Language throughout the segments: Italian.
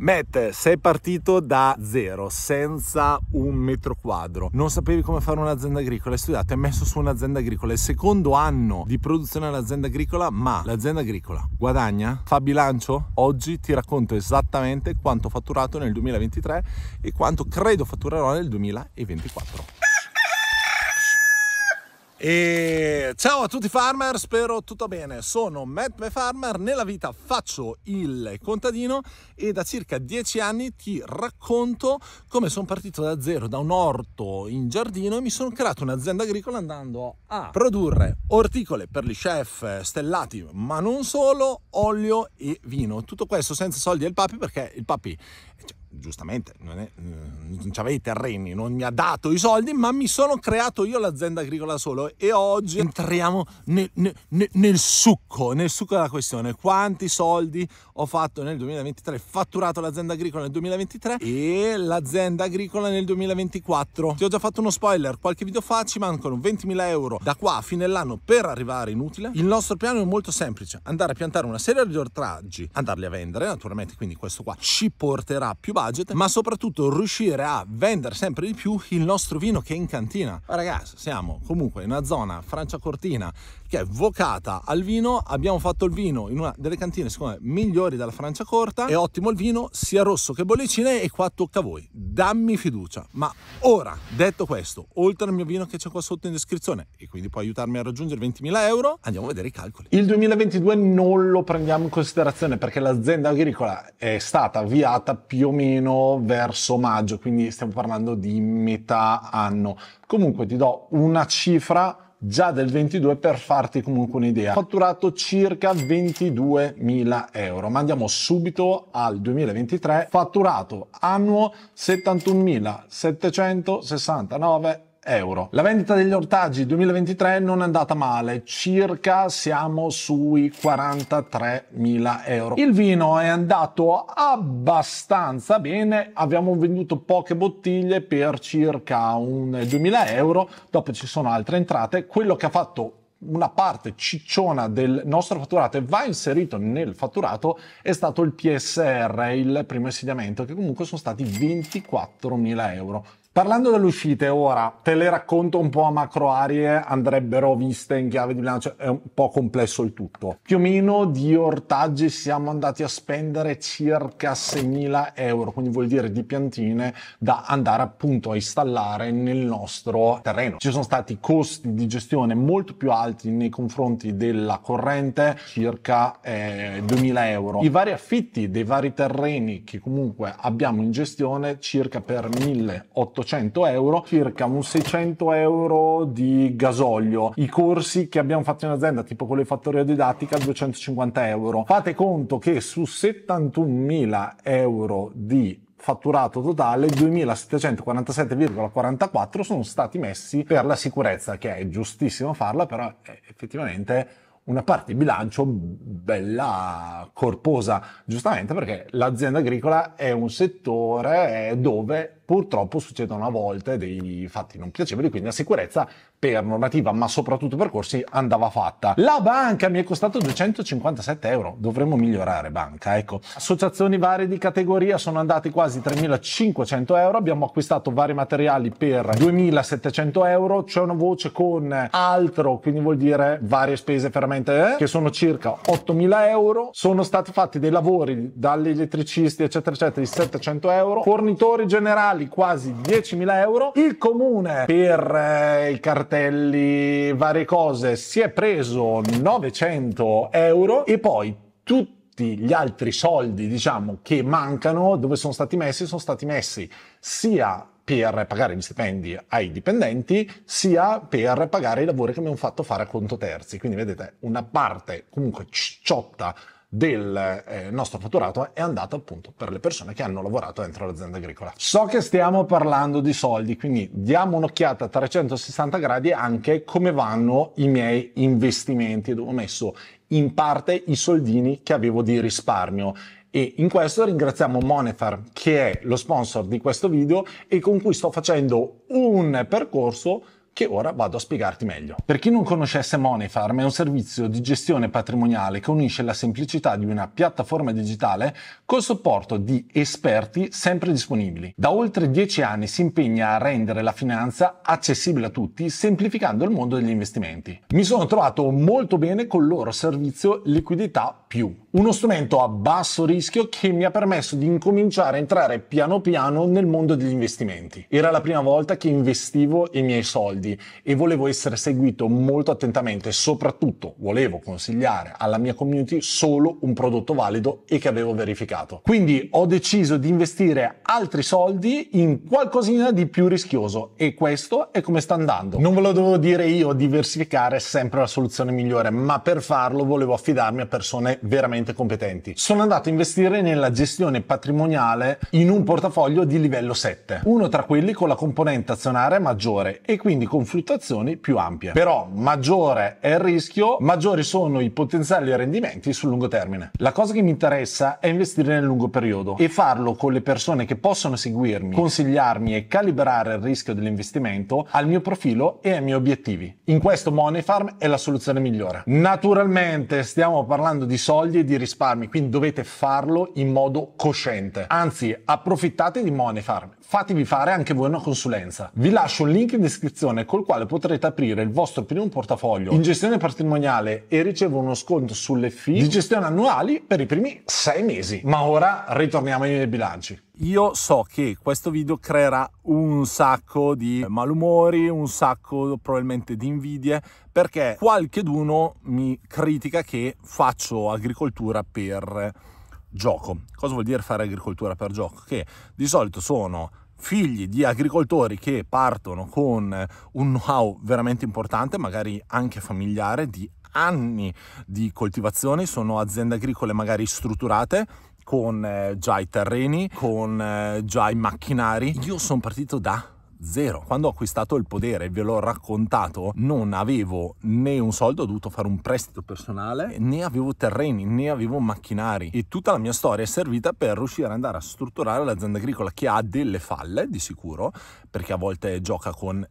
Matt, sei partito da zero, senza un metro quadro. Non sapevi come fare un'azienda agricola, hai studiato, hai messo su un'azienda agricola. è Il secondo anno di produzione all'azienda agricola, ma l'azienda agricola guadagna? Fa bilancio? Oggi ti racconto esattamente quanto ho fatturato nel 2023 e quanto credo fatturerò nel 2024. E ciao a tutti farmer, spero tutto bene. Sono Matt the Farmer, nella vita faccio il contadino e da circa dieci anni ti racconto come sono partito da zero, da un orto in giardino e mi sono creato un'azienda agricola andando a produrre orticole per gli chef stellati, ma non solo, olio e vino. Tutto questo senza soldi del papi perché il papi cioè, giustamente non, è, eh, non c'aveva i terreni, non mi ha dato i soldi, ma mi sono creato io l'azienda agricola solo e oggi entriamo nel, nel, nel, succo, nel succo della questione, quanti soldi ho fatto nel 2023, fatturato l'azienda agricola nel 2023 e l'azienda agricola nel 2024. Ti ho già fatto uno spoiler qualche video fa, ci mancano 20.000 euro da qua a fine dell'anno per arrivare in utile. Il nostro piano è molto semplice, andare a piantare una serie di ortaggi, andarli a vendere naturalmente, quindi questo qua ci porterà più budget, ma soprattutto riuscire a vendere sempre di più il nostro vino che è in cantina. ragazzi, siamo comunque in una zona Francia Cortina, che è vocata al vino. Abbiamo fatto il vino in una delle cantine, secondo me, migliori della Francia Corta. È ottimo il vino, sia rosso che bollicine. E qua tocca a voi. Dammi fiducia. Ma ora, detto questo, oltre al mio vino che c'è qua sotto in descrizione, e quindi può aiutarmi a raggiungere 20.000 euro, andiamo a vedere i calcoli. Il 2022 non lo prendiamo in considerazione perché l'azienda agricola è stata avviata più o meno verso maggio, quindi stiamo parlando di metà anno. Comunque ti do una cifra già del 22 per farti comunque un'idea. fatturato circa 22.000 euro, ma andiamo subito al 2023, fatturato annuo 71.769 euro. La vendita degli ortaggi 2023 non è andata male, circa siamo sui 43.000 euro. Il vino è andato abbastanza bene, abbiamo venduto poche bottiglie per circa un 2.000 euro, dopo ci sono altre entrate, quello che ha fatto una parte cicciona del nostro fatturato e va inserito nel fatturato è stato il PSR, il primo insediamento, che comunque sono stati 24.000 euro. Parlando delle uscite, ora te le racconto un po' a macro aree, andrebbero viste in chiave di bilancio, è un po' complesso il tutto. Più o meno di ortaggi siamo andati a spendere circa 6.000 euro, quindi vuol dire di piantine da andare appunto a installare nel nostro terreno. Ci sono stati costi di gestione molto più alti nei confronti della corrente, circa eh, 2.000 euro. I vari affitti dei vari terreni che comunque abbiamo in gestione circa per 1.800 400 euro, circa un 600 euro di gasolio. I corsi che abbiamo fatto in azienda, tipo quello di fattoria didattica, 250 euro. Fate conto che su 71.000 euro di fatturato totale 2747,44 sono stati messi per la sicurezza, che è giustissimo farla, però è effettivamente una parte di bilancio bella corposa, giustamente perché l'azienda agricola è un settore dove purtroppo succedono a volte dei fatti non piacevoli, quindi la sicurezza per normativa, ma soprattutto per corsi, andava fatta. La banca mi è costato 257 euro, dovremmo migliorare banca, ecco. Associazioni varie di categoria sono andate quasi 3.500 euro, abbiamo acquistato vari materiali per 2.700 euro, c'è una voce con altro, quindi vuol dire varie spese veramente, eh, che sono circa 8.000 euro, sono stati fatti dei lavori dagli elettricisti, eccetera, eccetera, di 700 euro, fornitori generali totali quasi 10.000 euro. Il comune per eh, i cartelli, varie cose, si è preso 900 euro e poi tutti gli altri soldi, diciamo, che mancano, dove sono stati messi? Sono stati messi sia per pagare gli stipendi ai dipendenti, sia per pagare i lavori che abbiamo fatto fare a conto terzi. Quindi vedete, una parte comunque cicciotta del eh, nostro fatturato è andata appunto per le persone che hanno lavorato dentro l'azienda agricola. So che stiamo parlando di soldi, quindi diamo un'occhiata a 360 gradi anche come vanno i miei investimenti dove ho messo in parte i soldini che avevo di risparmio e in questo ringraziamo Monefar che è lo sponsor di questo video e con cui sto facendo un percorso che ora vado a spiegarti meglio. Per chi non conoscesse Moneyfarm è un servizio di gestione patrimoniale che unisce la semplicità di una piattaforma digitale col supporto di esperti sempre disponibili. Da oltre dieci anni si impegna a rendere la finanza accessibile a tutti, semplificando il mondo degli investimenti. Mi sono trovato molto bene col loro servizio liquidità più. Uno strumento a basso rischio che mi ha permesso di incominciare a entrare piano piano nel mondo degli investimenti. Era la prima volta che investivo i miei soldi e volevo essere seguito molto attentamente, soprattutto volevo consigliare alla mia community solo un prodotto valido e che avevo verificato. Quindi ho deciso di investire altri soldi in qualcosina di più rischioso e questo è come sta andando. Non ve lo devo dire io, diversificare è sempre la soluzione migliore, ma per farlo volevo affidarmi a persone veramente competenti. Sono andato a investire nella gestione patrimoniale in un portafoglio di livello 7, uno tra quelli con la componente azionaria maggiore e quindi con fluttuazioni più ampie. Però maggiore è il rischio, maggiori sono i potenziali rendimenti sul lungo termine. La cosa che mi interessa è investire nel lungo periodo e farlo con le persone che possono seguirmi, consigliarmi e calibrare il rischio dell'investimento al mio profilo e ai miei obiettivi. In questo Money Farm è la soluzione migliore. Naturalmente stiamo parlando di soldi e di risparmi, quindi dovete farlo in modo cosciente. Anzi, approfittate di MoneyFarm, fatevi fare anche voi una consulenza. Vi lascio un link in descrizione col quale potrete aprire il vostro primo portafoglio in gestione patrimoniale e ricevere uno sconto sulle fee di gestione annuali per i primi sei mesi. Ma ora ritorniamo ai miei bilanci. Io so che questo video creerà un sacco di malumori, un sacco probabilmente di invidie, perché qualcheduno mi critica che faccio agricoltura per gioco. Cosa vuol dire fare agricoltura per gioco? Che di solito sono figli di agricoltori che partono con un know-how veramente importante, magari anche familiare, di anni di coltivazione, sono aziende agricole magari strutturate con eh, già i terreni, con eh, già i macchinari. Io sono partito da zero. Quando ho acquistato il podere, ve l'ho raccontato, non avevo né un soldo, ho dovuto fare un prestito personale, né avevo terreni, né avevo macchinari e tutta la mia storia è servita per riuscire ad andare a strutturare l'azienda agricola che ha delle falle di sicuro, perché a volte gioca con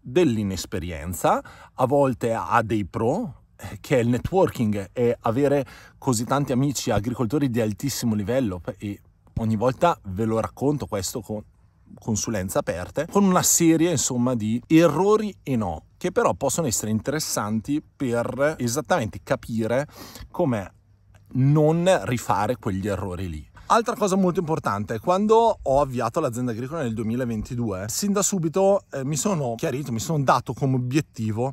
dell'inesperienza, a volte ha dei pro, che è il networking e avere così tanti amici agricoltori di altissimo livello e ogni volta ve lo racconto questo con consulenze aperte con una serie insomma di errori e no che però possono essere interessanti per esattamente capire come non rifare quegli errori lì Altra cosa molto importante, quando ho avviato l'azienda agricola nel 2022, sin da subito eh, mi sono chiarito, mi sono dato come obiettivo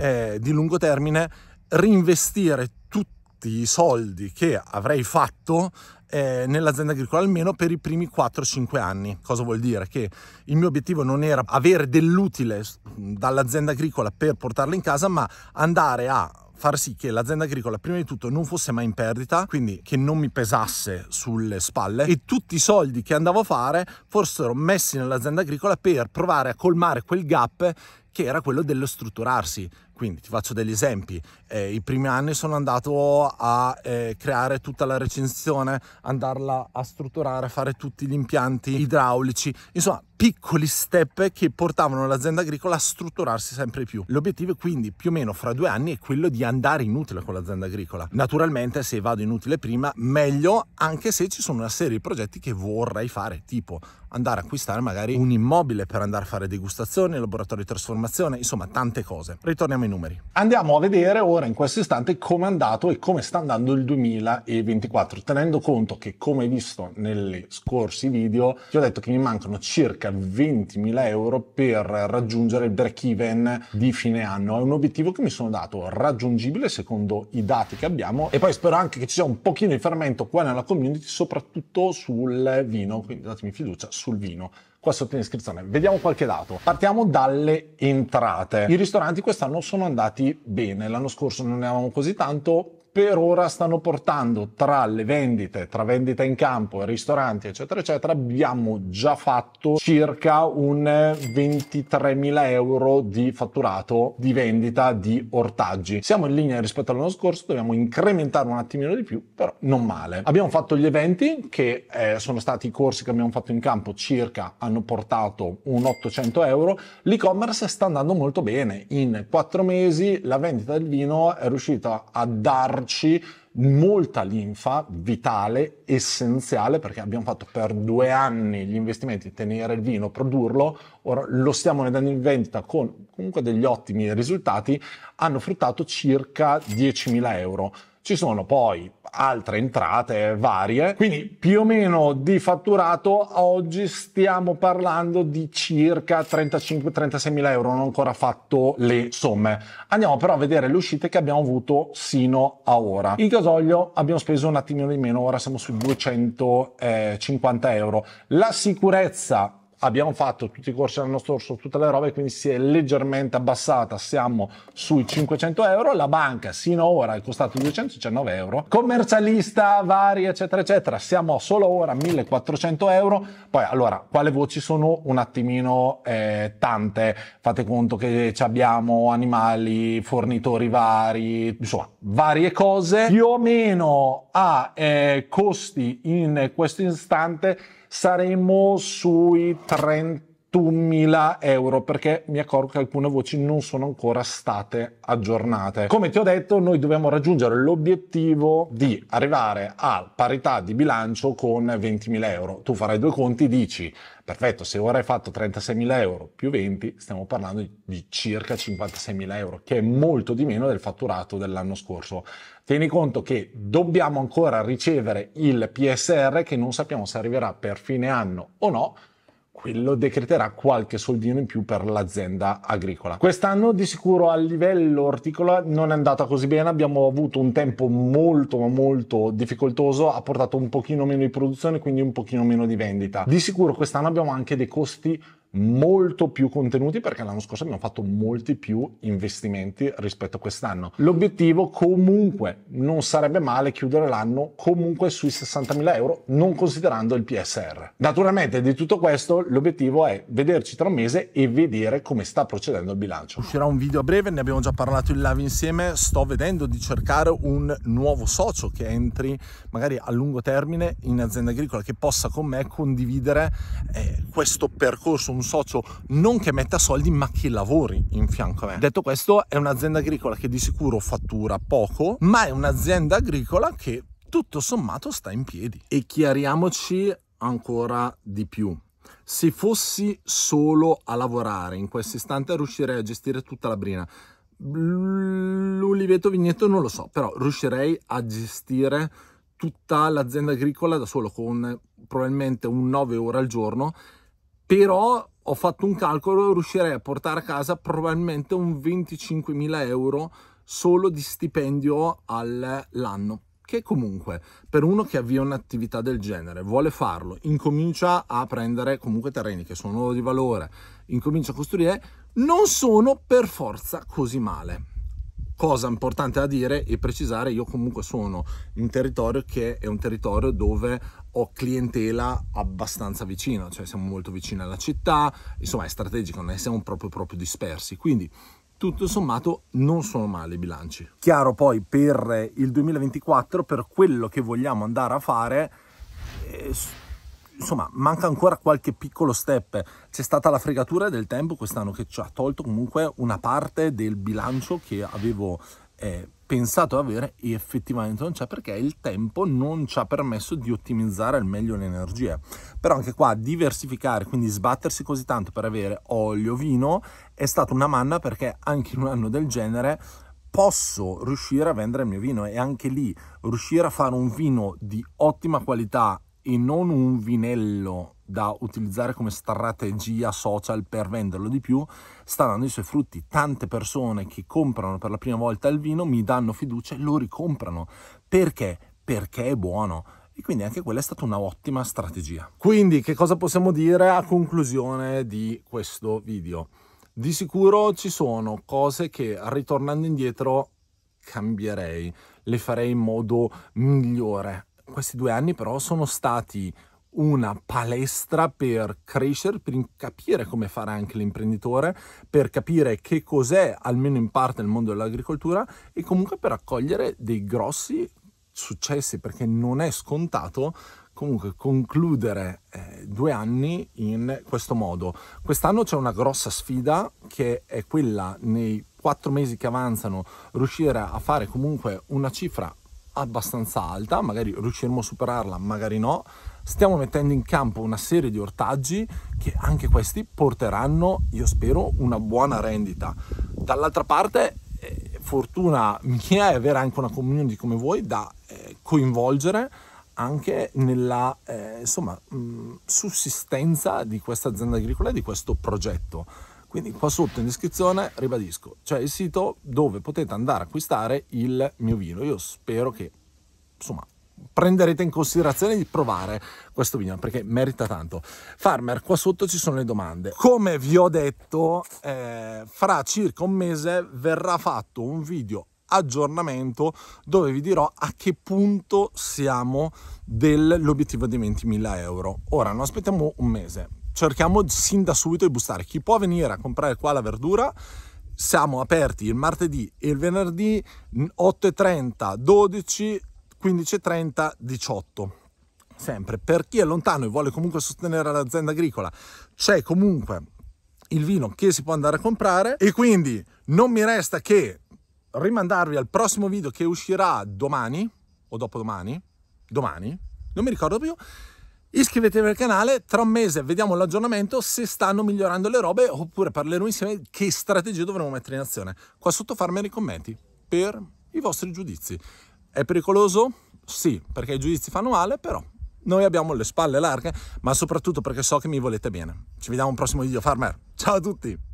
eh, di lungo termine reinvestire tutti i soldi che avrei fatto eh, nell'azienda agricola almeno per i primi 4-5 anni. Cosa vuol dire? Che il mio obiettivo non era avere dell'utile dall'azienda agricola per portarla in casa, ma andare a far sì che l'azienda agricola prima di tutto non fosse mai in perdita, quindi che non mi pesasse sulle spalle e tutti i soldi che andavo a fare fossero messi nell'azienda agricola per provare a colmare quel gap che era quello dello strutturarsi. Quindi ti faccio degli esempi. Eh, I primi anni sono andato a eh, creare tutta la recinzione, andarla a strutturare, a fare tutti gli impianti idraulici, insomma piccoli step che portavano l'azienda agricola a strutturarsi sempre più. L'obiettivo quindi più o meno fra due anni è quello di andare inutile con l'azienda agricola. Naturalmente se vado inutile prima meglio anche se ci sono una serie di progetti che vorrei fare tipo andare a acquistare magari un immobile per andare a fare degustazioni, laboratori di trasformazione, insomma tante cose. Ritorniamo in numeri. Andiamo a vedere ora in questo istante come è andato e come sta andando il 2024, tenendo conto che come visto negli scorsi video ti ho detto che mi mancano circa 20.000 euro per raggiungere il break even di fine anno. È un obiettivo che mi sono dato raggiungibile secondo i dati che abbiamo e poi spero anche che ci sia un pochino di fermento qua nella community, soprattutto sul vino, quindi datemi fiducia sul vino qua sotto in descrizione. Vediamo qualche dato. Partiamo dalle entrate. I ristoranti quest'anno sono andati bene, l'anno scorso non ne avevamo così tanto, per ora stanno portando tra le vendite, tra vendita in campo, e ristoranti, eccetera, eccetera, abbiamo già fatto circa un 23.000 euro di fatturato di vendita di ortaggi. Siamo in linea rispetto all'anno scorso, dobbiamo incrementare un attimino di più, però non male. Abbiamo fatto gli eventi che eh, sono stati i corsi che abbiamo fatto in campo, circa hanno portato un 800 euro. L'e-commerce sta andando molto bene. In quattro mesi la vendita del vino è riuscita a dare darci molta linfa vitale, essenziale, perché abbiamo fatto per due anni gli investimenti, tenere il vino, produrlo, ora lo stiamo dando in vendita con comunque degli ottimi risultati, hanno fruttato circa 10.000 euro ci sono poi altre entrate varie, quindi più o meno di fatturato oggi stiamo parlando di circa 35-36 mila euro, non ho ancora fatto le somme. Andiamo però a vedere le uscite che abbiamo avuto sino a ora. Il gasolio abbiamo speso un attimino di meno, ora siamo sui 250 euro. La sicurezza abbiamo fatto tutti i corsi l'anno scorso, tutte le robe, quindi si è leggermente abbassata, siamo sui 500 euro, la banca sino ora è costato 219 euro, commercialista vari eccetera eccetera, siamo solo ora a 1400 euro, poi allora quale voci sono un attimino eh, tante, fate conto che abbiamo animali, fornitori vari, insomma varie cose, più o meno a eh, costi in questo istante saremo sui 30 21.000 euro perché mi accorgo che alcune voci non sono ancora state aggiornate. Come ti ho detto, noi dobbiamo raggiungere l'obiettivo di arrivare a parità di bilancio con 20.000 euro. Tu farai due conti, dici perfetto, se ora hai fatto 36.000 euro più 20, stiamo parlando di circa 56.000 euro, che è molto di meno del fatturato dell'anno scorso. Tieni conto che dobbiamo ancora ricevere il PSR che non sappiamo se arriverà per fine anno o no, quello decreterà qualche soldino in più per l'azienda agricola. Quest'anno di sicuro a livello orticola non è andata così bene, abbiamo avuto un tempo molto molto difficoltoso, ha portato un pochino meno di produzione, quindi un pochino meno di vendita. Di sicuro quest'anno abbiamo anche dei costi molto più contenuti perché l'anno scorso abbiamo fatto molti più investimenti rispetto a quest'anno. L'obiettivo comunque non sarebbe male chiudere l'anno comunque sui 60.000 euro non considerando il PSR. Naturalmente di tutto questo l'obiettivo è vederci tra un mese e vedere come sta procedendo il bilancio. Uscirà un video a breve, ne abbiamo già parlato in live insieme, sto vedendo di cercare un nuovo socio che entri magari a lungo termine in azienda agricola che possa con me condividere eh, questo percorso, un un socio non che metta soldi ma che lavori in fianco a me. Detto questo è un'azienda agricola che di sicuro fattura poco, ma è un'azienda agricola che tutto sommato sta in piedi. E chiariamoci ancora di più. Se fossi solo a lavorare in questo istante riuscirei a gestire tutta la brina. L'uliveto vigneto non lo so, però riuscirei a gestire tutta l'azienda agricola da solo con probabilmente un 9 ore al giorno però ho fatto un calcolo riuscirei a portare a casa probabilmente un 25.000 euro solo di stipendio all'anno che comunque per uno che avvia un'attività del genere vuole farlo incomincia a prendere comunque terreni che sono di valore incomincia a costruire non sono per forza così male cosa importante da dire e precisare, io comunque sono in territorio che è un territorio dove ho clientela abbastanza vicina, cioè siamo molto vicini alla città, insomma è strategico, non siamo proprio, proprio dispersi, quindi tutto sommato non sono male i bilanci. Chiaro poi per il 2024, per quello che vogliamo andare a fare, eh, insomma, manca ancora qualche piccolo step. C'è stata la fregatura del tempo quest'anno che ci ha tolto comunque una parte del bilancio che avevo eh, pensato avere e effettivamente non c'è perché il tempo non ci ha permesso di ottimizzare al meglio le energie. Però anche qua diversificare, quindi sbattersi così tanto per avere olio, vino, è stata una manna perché anche in un anno del genere posso riuscire a vendere il mio vino e anche lì riuscire a fare un vino di ottima qualità e non un vinello da utilizzare come strategia social per venderlo di più, sta dando i suoi frutti. Tante persone che comprano per la prima volta il vino mi danno fiducia e lo ricomprano. Perché? Perché è buono. E quindi anche quella è stata un'ottima strategia. Quindi che cosa possiamo dire a conclusione di questo video? Di sicuro ci sono cose che ritornando indietro cambierei, le farei in modo migliore questi due anni però sono stati una palestra per crescere, per capire come fare anche l'imprenditore, per capire che cos'è almeno in parte il mondo dell'agricoltura e comunque per accogliere dei grossi successi perché non è scontato comunque concludere eh, due anni in questo modo. Quest'anno c'è una grossa sfida che è quella nei quattro mesi che avanzano riuscire a fare comunque una cifra abbastanza alta, magari riusciremo a superarla, magari no. Stiamo mettendo in campo una serie di ortaggi che anche questi porteranno, io spero, una buona rendita. Dall'altra parte, eh, fortuna mia è avere anche una community come voi da eh, coinvolgere anche nella eh, insomma, mh, mm, sussistenza di questa azienda agricola e di questo progetto quindi qua sotto in descrizione, ribadisco, c'è il sito dove potete andare a acquistare il mio vino. Io spero che, insomma, prenderete in considerazione di provare questo vino perché merita tanto. Farmer, qua sotto ci sono le domande. Come vi ho detto, eh, fra circa un mese verrà fatto un video aggiornamento dove vi dirò a che punto siamo dell'obiettivo di 20.000 euro. Ora non aspettiamo un mese, cerchiamo sin da subito di bustare. Chi può venire a comprare qua la verdura? Siamo aperti il martedì e il venerdì 8.30, 12, 15.30, 18 sempre per chi è lontano e vuole comunque sostenere l'azienda agricola c'è comunque il vino che si può andare a comprare e quindi non mi resta che rimandarvi al prossimo video che uscirà domani o dopodomani, domani, non mi ricordo più. Iscrivetevi al canale, tra un mese vediamo l'aggiornamento se stanno migliorando le robe oppure parleremo insieme che strategie dovremo mettere in azione. Qua sotto farmi nei commenti per i vostri giudizi. È pericoloso? Sì, perché i giudizi fanno male, però noi abbiamo le spalle larghe, ma soprattutto perché so che mi volete bene. Ci vediamo al prossimo video, Farmer. Ciao a tutti!